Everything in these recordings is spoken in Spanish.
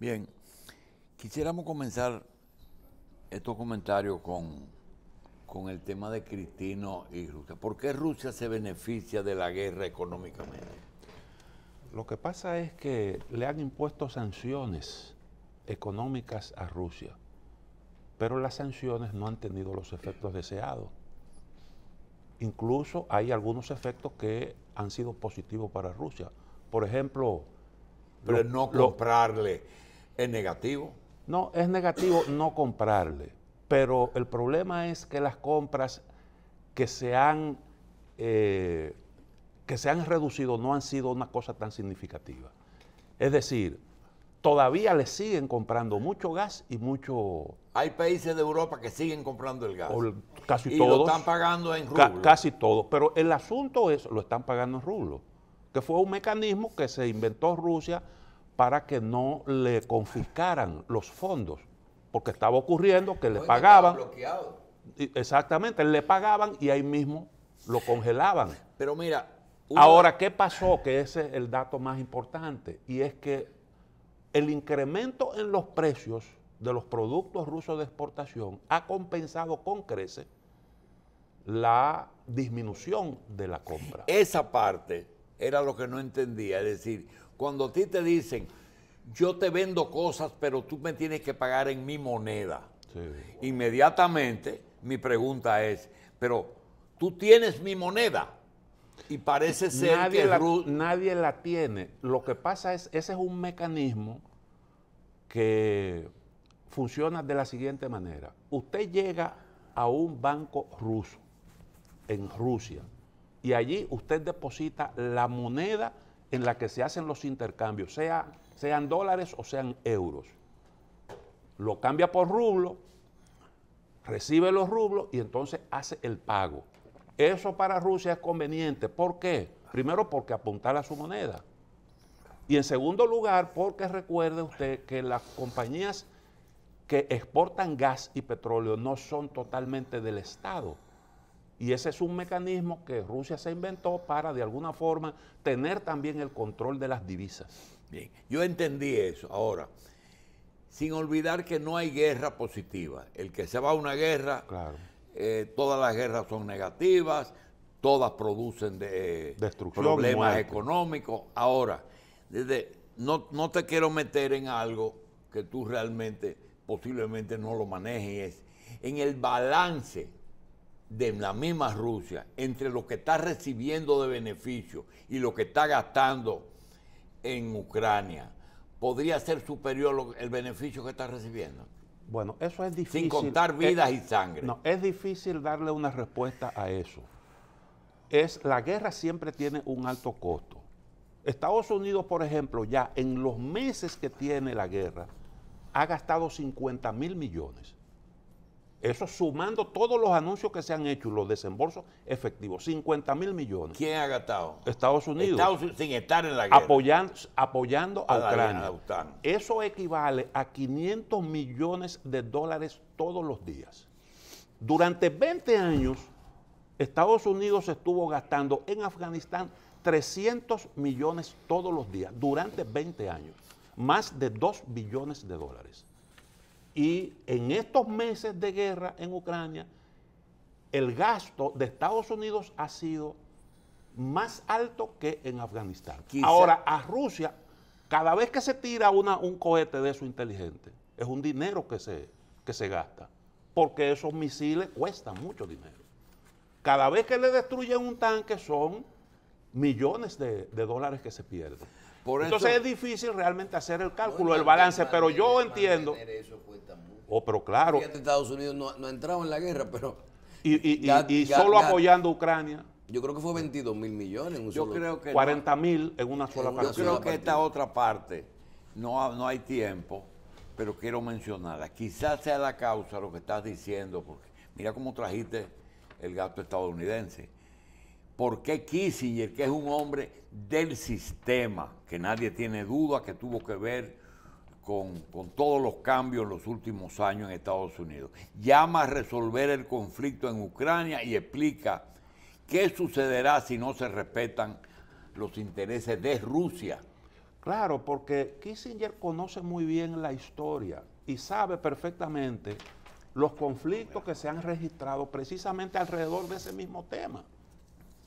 Bien, quisiéramos comenzar estos comentarios con, el tema de Cristino y Rusia. ¿Por qué Rusia se beneficia de la guerra económicamente? Lo que pasa es que le han impuesto sanciones económicas a Rusia, pero las sanciones no han tenido los efectos deseados. Incluso hay algunos efectos que han sido positivos para Rusia. Por ejemplo... Pero no comprarle... ¿Es negativo? No, es negativo no comprarle, pero el problema es que las compras que se han, eh, que se han reducido no han sido una cosa tan significativa. Es decir, todavía le siguen comprando mucho gas y mucho... Hay países de Europa que siguen comprando el gas. Casi casi y lo están pagando en rublos. casi todos. Pero el asunto es, lo están pagando en rublos. que fue un mecanismo que se inventó Rusia para que no le confiscaran los fondos, porque estaba ocurriendo que le pagaban. Exactamente, le pagaban y ahí mismo lo congelaban. Pero mira. Ahora, ¿qué pasó? Que ese es el dato más importante, y es que el incremento en los precios de los productos rusos de exportación ha compensado con creces la disminución de la compra. Esa parte era lo que no entendía, es decir, cuando a ti te dicen, yo te vendo cosas, pero tú me tienes que pagar en mi moneda. Inmediatamente mi pregunta es, pero tú tienes mi moneda. Y parece ser nadie que la, nadie la tiene. Lo que pasa es, ese es un mecanismo que funciona de la siguiente manera. Usted llega a un banco ruso en Rusia y allí usted deposita la moneda en la que se hacen los intercambios, sea, sean dólares o sean euros. Lo cambia por rublo, recibe los rublos y entonces hace el pago. Eso para Rusia es conveniente. ¿Por qué? Primero porque apuntar a su moneda. Y en segundo lugar, porque recuerde usted que las compañías que exportan gas y petróleo no son totalmente del Estado y ese es un mecanismo que Rusia se inventó para, de alguna forma, tener también el control de las divisas. Bien, yo entendí eso. Ahora, sin olvidar que no hay guerra positiva. El que se va a una guerra, eh, todas las guerras son negativas, todas producen problemas económicos. Ahora, desde, no, no te quiero meter en algo que tú realmente posiblemente no lo manejes, en el balance de la misma Rusia, entre lo que está recibiendo de beneficio y lo que está gastando en Ucrania, podría ser superior el beneficio que está recibiendo? Bueno, eso es difícil. Sin contar eh, vidas y sangre. No, es difícil darle una respuesta a eso. Es, la guerra siempre tiene un alto costo. Estados Unidos, por ejemplo, ya en los meses que tiene la guerra, ha gastado 50 mil millones. Eso sumando todos los anuncios que se han hecho, los desembolsos efectivos, 50 mil millones. ¿Quién ha gastado? Estados Unidos. Estados Unidos sin estar en la guerra. Apoyando, apoyando a, Ucrania. Eso equivale a 500 millones de dólares todos los días. Durante 20 años, Estados Unidos estuvo gastando en Afganistán 300 millones todos los días, durante 20 años. Más de 2 billones de dólares. Y en estos meses de guerra en Ucrania, el gasto de Estados Unidos ha sido más alto que en Afganistán. Ahora, a Rusia, cada vez que se tira un cohete de eso inteligente, es un dinero que se, que se gasta, porque esos misiles cuestan mucho dinero. Cada vez que le destruyen un tanque son millones de dólares que se pierden. Entonces es difícil realmente hacer el cálculo, el balance, pero yo entiendo... pero claro. Estados Unidos no, no, ha entrado en la guerra, pero... Y, solo apoyando a Ucrania. Yo creo que fue 22 mil millones. yo creo que 40 mil en una sola parte. Yo creo que esta otra parte, no, no hay tiempo, pero quiero mencionarla. Quizás sea la causa lo que estás diciendo, porque mira cómo trajiste el gasto estadounidense por qué Kissinger, que es un hombre del sistema, que nadie tiene duda que tuvo que ver con, con, todos los cambios en los últimos años en Estados Unidos. Llama a resolver el conflicto en Ucrania y explica qué sucederá si no se respetan los intereses de Rusia. Claro, porque Kissinger conoce muy bien la historia y sabe perfectamente los conflictos que se han registrado precisamente alrededor de ese mismo tema.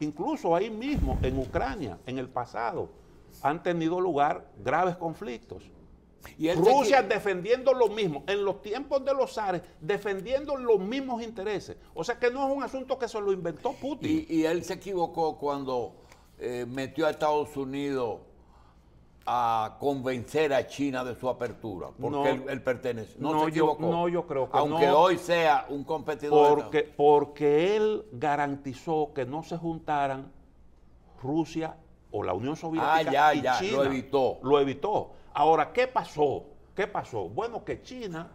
Incluso ahí mismo, en Ucrania, en el pasado, han tenido lugar graves conflictos. Rusia defendiendo lo mismo, en los tiempos de los zares, defendiendo los mismos intereses. O sea que no es un asunto que se lo inventó Putin. Y, él se equivocó cuando eh, metió a Estados Unidos a convencer a China de su apertura, porque él, pertenece. No, se yo, no, yo creo que Aunque hoy sea un competidor. Porque, él garantizó que no se juntaran Rusia o la Unión Soviética. Ah, ya, ya, lo evitó. Lo evitó. Ahora, ¿qué pasó? ¿Qué pasó? Bueno, que China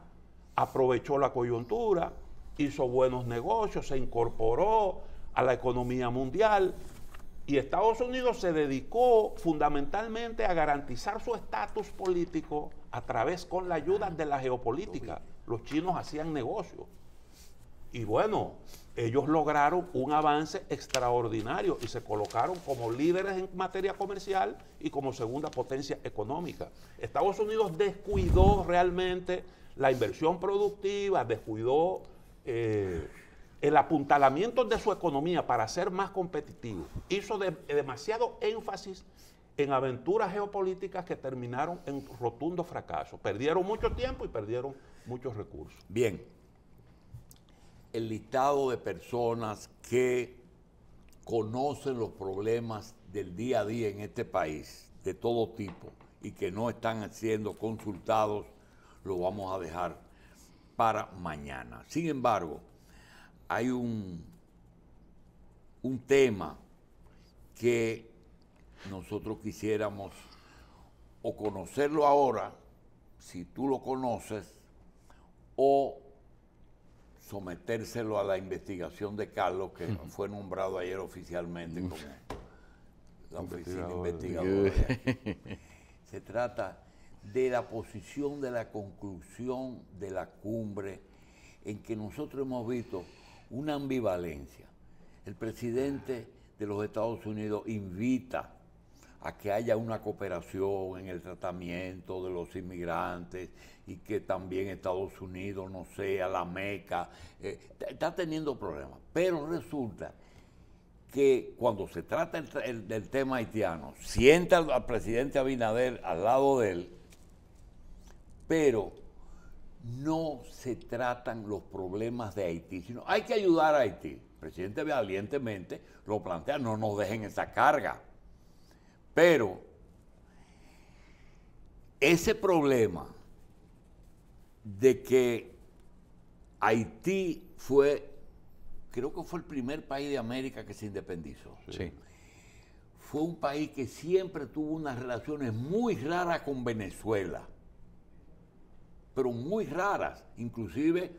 aprovechó la coyuntura, hizo buenos negocios, se incorporó a la economía mundial y Estados Unidos se dedicó fundamentalmente a garantizar su estatus político a través con la ayuda de la geopolítica. Los chinos hacían negocio. Y bueno, ellos lograron un avance extraordinario y se colocaron como líderes en materia comercial y como segunda potencia económica. Estados Unidos descuidó realmente la inversión productiva, descuidó... Eh, el apuntalamiento de su economía para ser más competitivo hizo demasiado énfasis en aventuras geopolíticas que terminaron en rotundo fracaso. Perdieron mucho tiempo y perdieron muchos recursos. Bien, el listado de personas que conocen los problemas del día a día en este país, de todo tipo, y que no están siendo consultados, lo vamos a dejar para mañana. Sin embargo, hay un, un tema que nosotros quisiéramos o conocerlo ahora, si tú lo conoces, o sometérselo a la investigación de Carlos, que fue nombrado ayer oficialmente como la oficina investigadora. Se trata de la posición de la conclusión de la cumbre en que nosotros hemos visto una ambivalencia. El presidente de los Estados Unidos invita a que haya una cooperación en el tratamiento de los inmigrantes y que también Estados Unidos no sea la meca. Eh, está teniendo problemas. Pero resulta que cuando se trata del tema haitiano, sienta al, al presidente Abinader al lado de él, pero no se tratan los problemas de Haití, sino hay que ayudar a Haití. El presidente valientemente lo plantea, no nos dejen esa carga. Pero ese problema de que Haití fue, creo que fue el primer país de América que se independizó. Fue un país que siempre tuvo unas relaciones muy raras con Venezuela pero muy raras. Inclusive,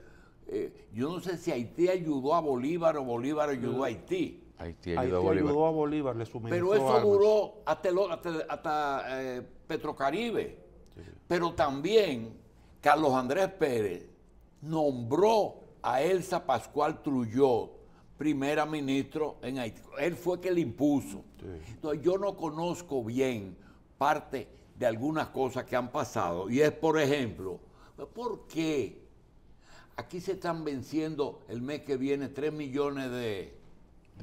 eh, yo no sé si Haití ayudó a Bolívar o Bolívar ayudó a Haití. Haití ayudó, a, Bolívar. ayudó a Bolívar, Pero eso duró hasta, eh, Petrocaribe. Pero también Carlos Andrés Pérez nombró a Elsa Pascual Trujillo primera ministro en Haití. Él fue que le impuso. Entonces yo no conozco bien parte de algunas cosas que han pasado. Y es, por ejemplo, ¿Por qué? Aquí se están venciendo el mes que viene 3 millones de,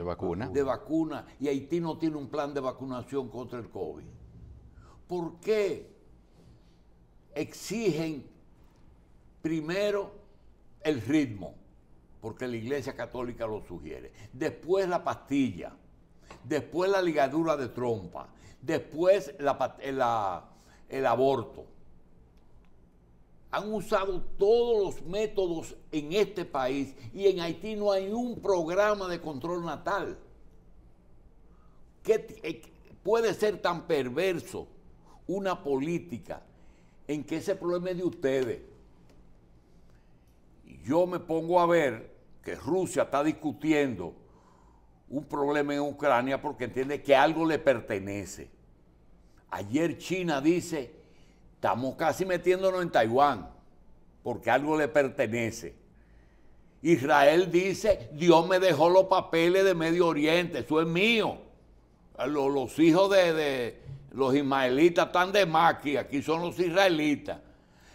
vacunas. De vacuna, y Haití no tiene un plan de vacunación contra el COVID. ¿Por qué exigen primero el ritmo? Porque la Iglesia Católica lo sugiere. Después la pastilla. Después la ligadura de trompa. Después eh, el aborto han usado todos los métodos en este país y en Haití no hay un programa de control natal. ¿Qué eh, puede ser tan perverso una política en que ese problema es de ustedes? Yo me pongo a ver que Rusia está discutiendo un problema en Ucrania porque entiende que algo le pertenece. Ayer China dice Estamos casi metiéndonos en Taiwán, porque algo le pertenece. Israel dice, Dios me dejó los papeles de Medio Oriente, eso es mío. Los, hijos de, los ismaelitas están de maqui, aquí son los israelitas.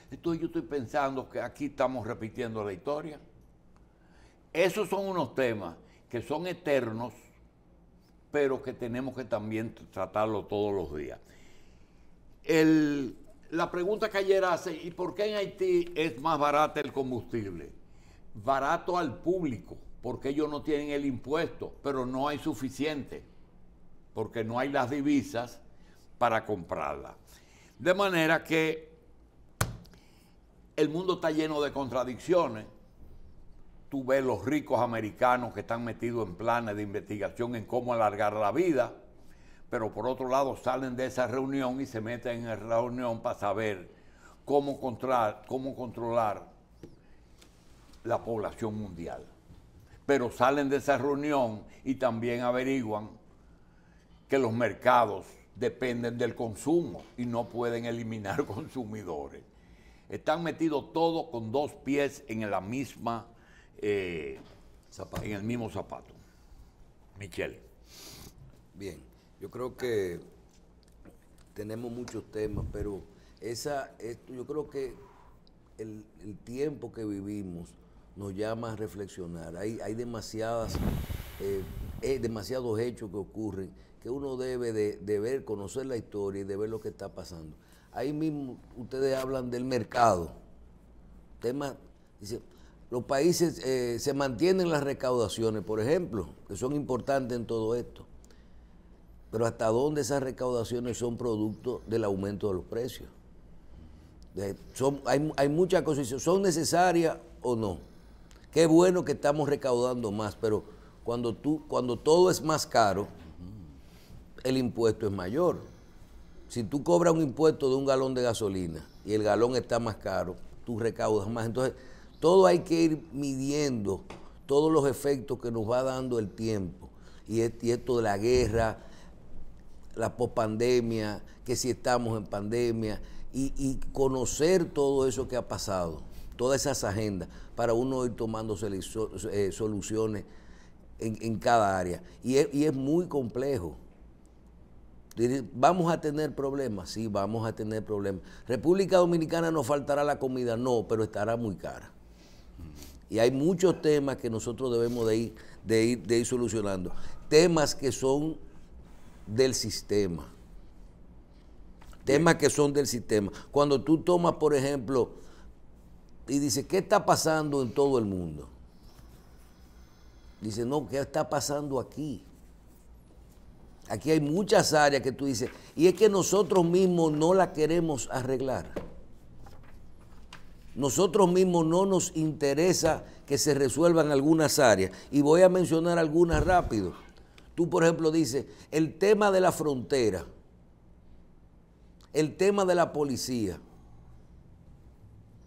Entonces yo estoy pensando que aquí estamos repitiendo la historia. Esos son unos temas que son eternos, pero que tenemos que también tratarlo todos los días. El la pregunta que ayer hace, ¿y por qué en Haití es más barato el combustible? Barato al público, porque ellos no tienen el impuesto, pero no hay suficiente, porque no hay las divisas para comprarla. De manera que el mundo está lleno de contradicciones. Tú ves los ricos americanos que están metidos en planes de investigación en cómo alargar la vida pero por otro lado salen de esa reunión y se meten en la reunión para saber cómo controlar, cómo controlar la población mundial. Pero salen de esa reunión y también averiguan que los mercados dependen del consumo y no pueden eliminar consumidores. Están metidos todos con dos pies en eh, en el mismo zapato. Michelle. Bien. Yo creo que tenemos muchos temas, pero esa, esto, yo creo que el, tiempo que vivimos nos llama a reflexionar. Hay, hay demasiadas, eh, eh, demasiados hechos que ocurren que uno debe de, de, ver, conocer la historia y de ver lo que está pasando. Ahí mismo ustedes hablan del mercado. Temas, los países eh, se mantienen las recaudaciones, por ejemplo, que son importantes en todo esto. Pero ¿hasta dónde esas recaudaciones son producto del aumento de los precios? hay, hay muchas cosas, ¿son necesarias o no? Qué bueno que estamos recaudando más, pero cuando, tú, cuando todo es más caro, el impuesto es mayor. Si tú cobras un impuesto de un galón de gasolina y el galón está más caro, tú recaudas más. Entonces, todo hay que ir midiendo todos los efectos que nos va dando el tiempo. Y, esto de la guerra, la pospandemia, que si estamos en pandemia, y, conocer todo eso que ha pasado, todas esas agendas, para uno ir tomando eh, soluciones en, cada área. Y es, muy complejo. ¿Vamos a tener problemas? Sí, vamos a tener problemas. República Dominicana nos faltará la comida, no, pero estará muy cara. Y hay muchos temas que nosotros debemos de ir, de ir, de ir solucionando. Temas que son del sistema. Temas que son del sistema. Cuando tú tomas, por ejemplo, y dices, ¿qué está pasando en todo el mundo? Dice, no, ¿qué está pasando aquí? Aquí hay muchas áreas que tú dices, y es que nosotros mismos no la queremos arreglar. Nosotros mismos no nos interesa que se resuelvan algunas áreas. Y voy a mencionar algunas rápido. Tú, por ejemplo, dices, el tema de la frontera, el tema de la policía.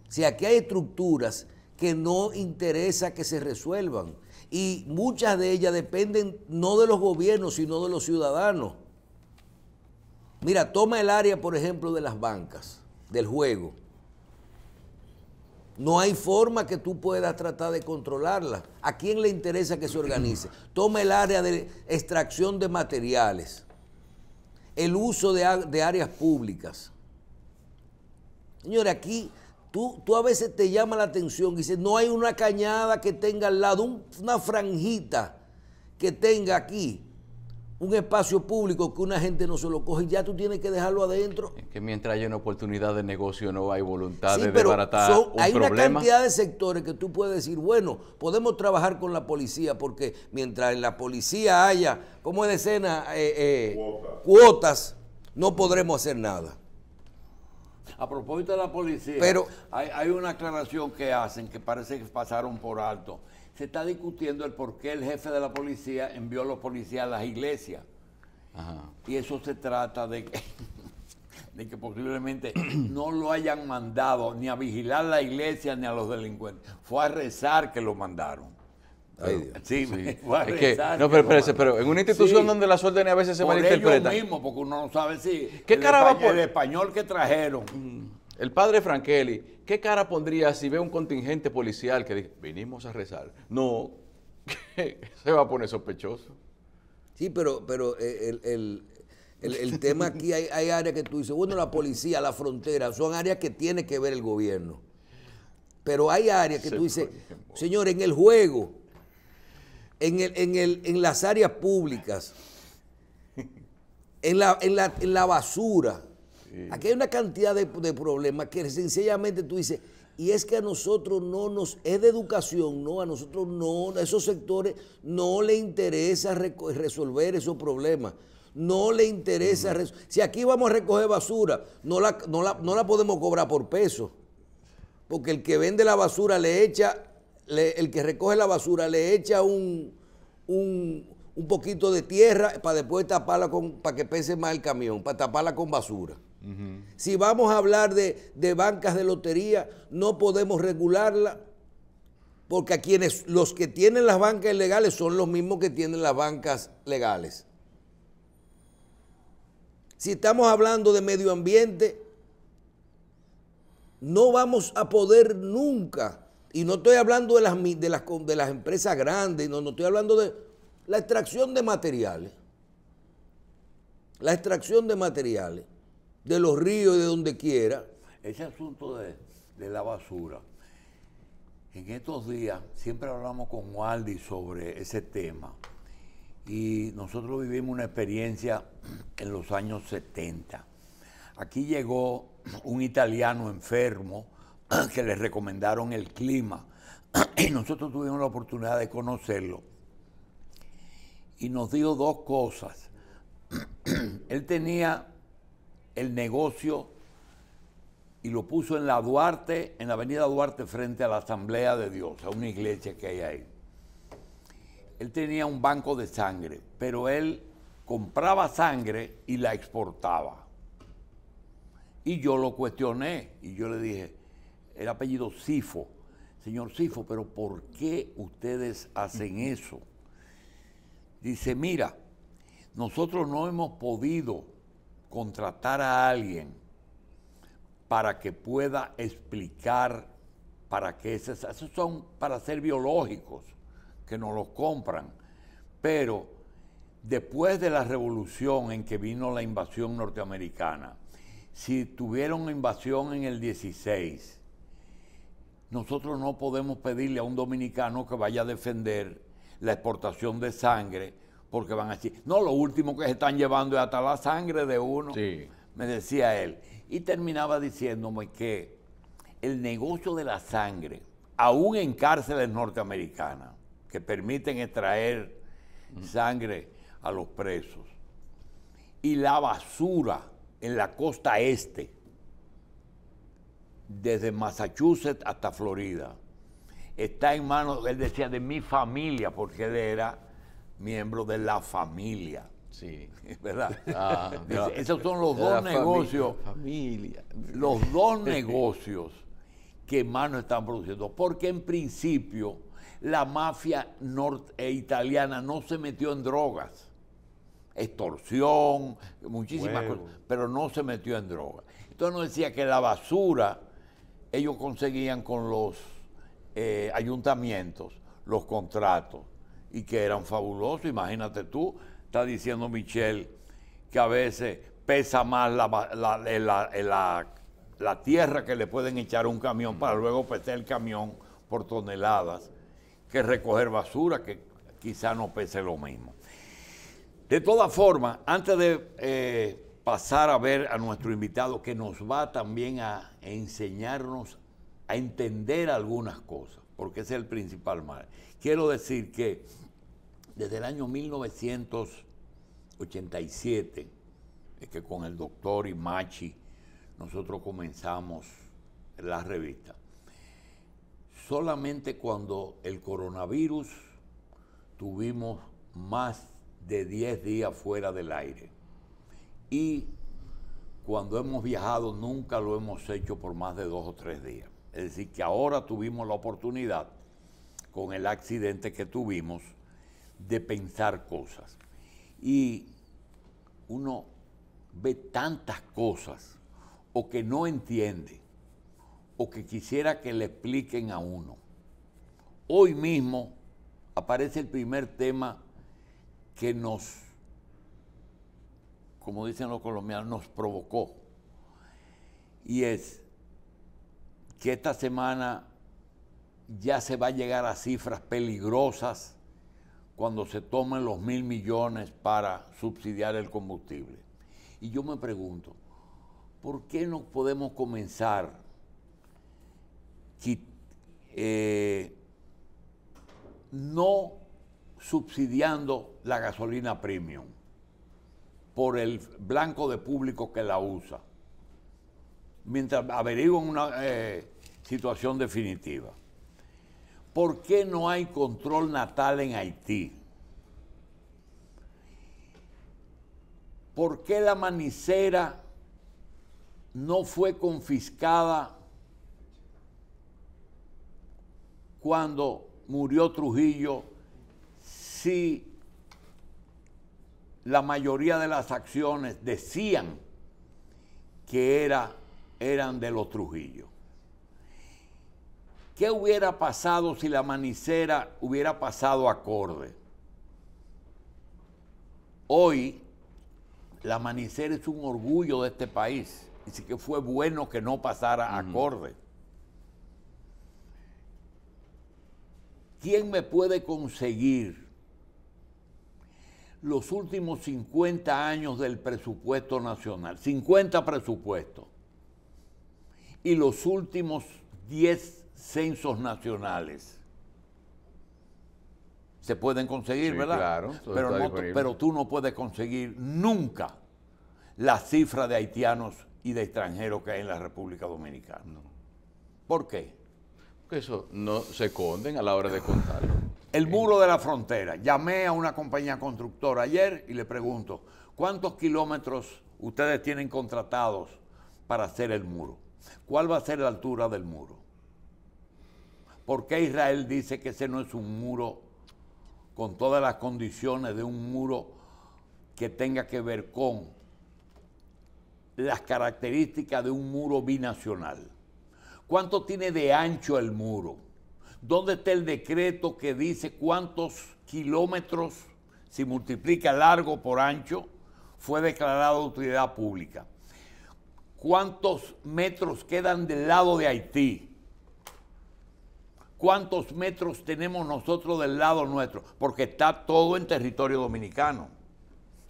Si aquí hay estructuras que no interesa que se resuelvan y muchas de ellas dependen no de los gobiernos, sino de los ciudadanos. Mira, toma el área, por ejemplo, de las bancas, del juego. No hay forma que tú puedas tratar de controlarla. ¿A quién le interesa que se organice? Toma el área de extracción de materiales, el uso de, áreas públicas. Señores, aquí tú, tú, a veces te llama la atención y dices, no hay una cañada que tenga al lado una franjita que tenga aquí un espacio público que una gente no se lo coge, ya tú tienes que dejarlo adentro. que mientras haya una oportunidad de negocio no hay voluntad de desbaratar hay una cantidad de sectores que tú puedes decir, bueno, podemos trabajar con la policía porque mientras la policía haya, como es decena, eh, eh, cuotas. no podremos hacer nada. A propósito de la policía, pero, hay una aclaración que hacen que parece que pasaron por alto se está discutiendo el por qué el jefe de la policía envió a los policías a las iglesias. Y eso se trata de que, posiblemente no lo hayan mandado ni a vigilar la iglesia ni a los delincuentes. Fue a rezar que lo mandaron. sí, a rezar no, pero, pero, en una institución donde donde las ni a veces se por Ellos mismo, porque uno no sabe si. ¿Qué el, español, el español que trajeron? Mm. El padre Frankeli, ¿qué cara pondría si ve un contingente policial que dice, vinimos a rezar? No, se va a poner sospechoso. Sí, pero, pero eh, el, tema aquí hay, áreas que tú dices, bueno, la policía, la frontera, son áreas que tiene que ver el gobierno. Pero hay áreas que tú dices, señor, en el juego, en, las áreas públicas, en la basura Aquí hay una cantidad de, problemas que sencillamente tú dices, y es que a nosotros no nos, es de educación, no, a nosotros no, a esos sectores no le interesa resolver esos problemas. No le interesa. Si aquí vamos a recoger basura, no la, no, la, podemos cobrar por peso. Porque el que vende la basura le echa, el que recoge la basura le echa un, un, un poquito de tierra para después taparla con, para que pese más el camión, para taparla con basura. Si vamos a hablar de, bancas de lotería, no podemos regularla, porque quienes los que tienen las bancas ilegales son los mismos que tienen las bancas legales. Si estamos hablando de medio ambiente, no vamos a poder nunca, y no estoy hablando de las, de las, de las empresas grandes, no estoy hablando de la extracción de materiales. La extracción de materiales de los ríos, y de donde quiera. Ese asunto de, la basura. En estos días siempre hablamos con Waldi sobre ese tema y nosotros vivimos una experiencia en los años 70. Aquí llegó un italiano enfermo que le recomendaron el clima y nosotros tuvimos la oportunidad de conocerlo. Y nos dio dos cosas. Él tenía el negocio y lo puso en la Duarte, en la avenida Duarte, frente a la Asamblea de Dios, a una iglesia que hay ahí. Él tenía un banco de sangre, pero él compraba sangre y la exportaba. Y yo lo cuestioné y yo le dije, el apellido Sifo, señor Sifo, pero ¿por qué ustedes hacen eso? Dice, mira, nosotros no hemos podido contratar a alguien para que pueda explicar para qué es Esos son para ser biológicos, que nos los compran. Pero después de la revolución en que vino la invasión norteamericana, si tuvieron invasión en el 16, nosotros no podemos pedirle a un dominicano que vaya a defender la exportación de sangre porque van así, no, lo último que se están llevando es hasta la sangre de uno, me decía él. Y terminaba diciéndome que el negocio de la sangre, aún en cárceles norteamericanas, que permiten extraer sangre a los presos, y la basura en la costa este, desde Massachusetts hasta Florida, está en manos, él decía, de mi familia, porque él era Miembro de la familia. Sí. ¿Verdad? Ah, esos son los dos negocios. Los dos negocios que más están produciendo. Porque en principio la mafia norte eh, italiana no se metió en drogas. Extorsión, muchísimas cosas, pero no se metió en drogas. Entonces nos decía que la basura ellos conseguían con los eh, ayuntamientos los contratos y que eran fabulosos. Imagínate tú, está diciendo Michelle que a veces pesa más la, tierra que le pueden echar un camión para luego pesar el camión por toneladas que recoger basura, que quizá no pese lo mismo. De todas formas, antes de eh, pasar a ver a nuestro invitado que nos va también a enseñarnos a entender algunas cosas, porque es el principal mal. Quiero decir que desde el año 1987, es que con el doctor Imachi nosotros comenzamos la revista. Solamente cuando el coronavirus tuvimos más de 10 días fuera del aire. Y cuando hemos viajado nunca lo hemos hecho por más de dos o tres días. Es decir, que ahora tuvimos la oportunidad, con el accidente que tuvimos, de pensar cosas. Y uno ve tantas cosas o que no entiende o que quisiera que le expliquen a uno. Hoy mismo aparece el primer tema que nos, como dicen los colombianos, nos provocó. Y es que esta semana ya se va a llegar a cifras peligrosas cuando se tomen los mil millones para subsidiar el combustible. Y yo me pregunto, ¿por qué no podemos comenzar eh, no subsidiando la gasolina premium por el blanco de público que la usa, mientras averiguan una eh, situación definitiva? ¿por qué no hay control natal en Haití? ¿Por qué la manicera no fue confiscada cuando murió Trujillo si la mayoría de las acciones decían que era, eran de los Trujillo? ¿Qué hubiera pasado si la manicera hubiera pasado acorde? Hoy, la manicera es un orgullo de este país. sí que fue bueno que no pasara acorde. ¿Quién me puede conseguir los últimos 50 años del presupuesto nacional? 50 presupuestos. Y los últimos 10 censos nacionales. Se pueden conseguir, ¿verdad? Claro, pero, tú no puedes conseguir nunca la cifra de haitianos y de extranjeros que hay en la República Dominicana. ¿Por qué? Porque eso no se esconden a la hora de contarlo. El muro de la frontera. Llamé a una compañía constructora ayer y le pregunto, ¿cuántos kilómetros ustedes tienen contratados para hacer el muro? ¿Cuál va a ser la altura del muro? ¿Por qué Israel dice que ese no es un muro con todas las condiciones de un muro que tenga que ver con las características de un muro binacional? ¿Cuánto tiene de ancho el muro? ¿Dónde está el decreto que dice cuántos kilómetros, si multiplica largo por ancho, fue declarado de utilidad pública? ¿Cuántos metros quedan del lado de Haití? cuántos metros tenemos nosotros del lado nuestro, porque está todo en territorio dominicano.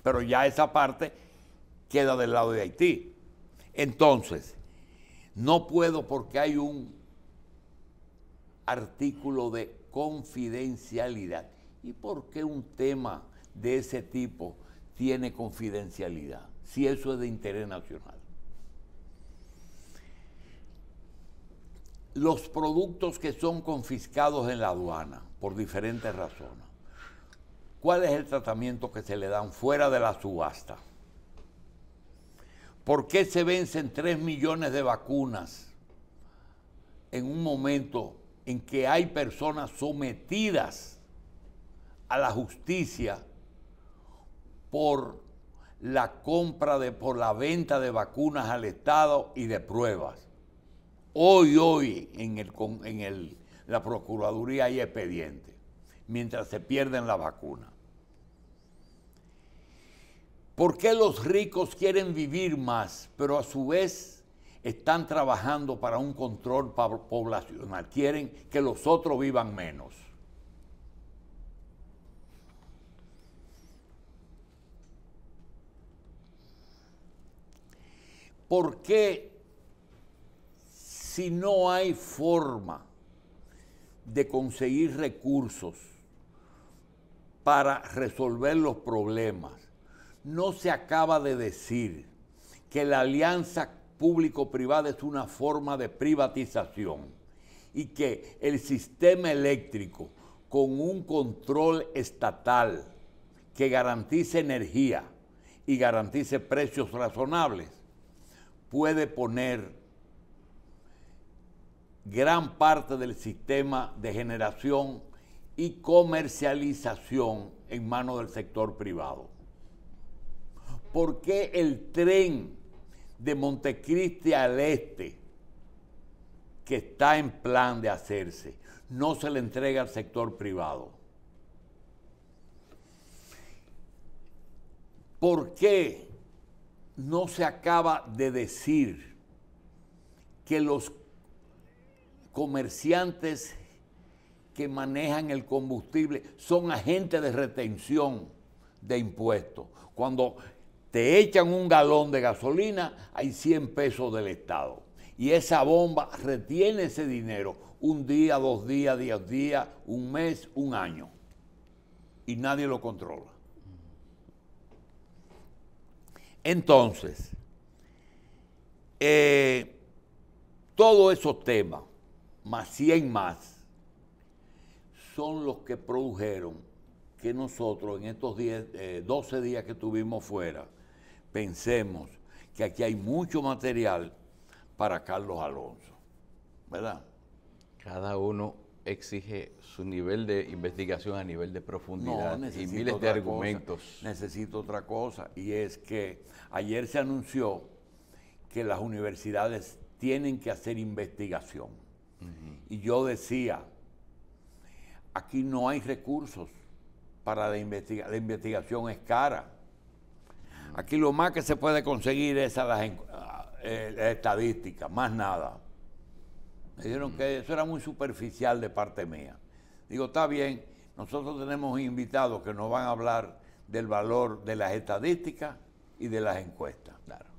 Pero ya esa parte queda del lado de Haití. Entonces, no puedo porque hay un artículo de confidencialidad. ¿Y por qué un tema de ese tipo tiene confidencialidad? Si eso es de interés nacional. los productos que son confiscados en la aduana por diferentes razones. ¿Cuál es el tratamiento que se le dan fuera de la subasta? ¿Por qué se vencen 3 millones de vacunas en un momento en que hay personas sometidas a la justicia por la compra de, por la venta de vacunas al Estado y de pruebas? Hoy, hoy, en, la Procuraduría hay expediente, mientras se pierden la vacuna. ¿Por qué los ricos quieren vivir más, pero a su vez están trabajando para un control poblacional? Quieren que los otros vivan menos. ¿Por qué si no hay forma de conseguir recursos para resolver los problemas, no se acaba de decir que la alianza público-privada es una forma de privatización y que el sistema eléctrico con un control estatal que garantice energía y garantice precios razonables puede poner gran parte del sistema de generación y comercialización en manos del sector privado. ¿Por qué el tren de Montecristi al este, que está en plan de hacerse, no se le entrega al sector privado? ¿Por qué no se acaba de decir que los comerciantes que manejan el combustible son agentes de retención de impuestos. Cuando te echan un galón de gasolina, hay 100 pesos del Estado. Y esa bomba retiene ese dinero un día, dos días, diez días, un mes, un año. Y nadie lo controla. Entonces, eh, todos esos temas más 100 más, son los que produjeron que nosotros en estos 10, 12 eh, días que estuvimos fuera, pensemos que aquí hay mucho material para Carlos Alonso, ¿verdad? Cada uno exige su nivel de investigación a nivel de profundidad y miles de argumentos. necesito otra cosa, y es que ayer se anunció que las universidades tienen que hacer investigación. Y yo decía, aquí no hay recursos para la, investigación, la investigación es cara. Aquí lo más que se puede conseguir es a las, eh, estadísticas, más nada. Me dijeron que eso era muy superficial de parte mía. Digo, está bien, nosotros tenemos invitados que nos van a hablar del valor de las estadísticas y de las encuestas. Claro.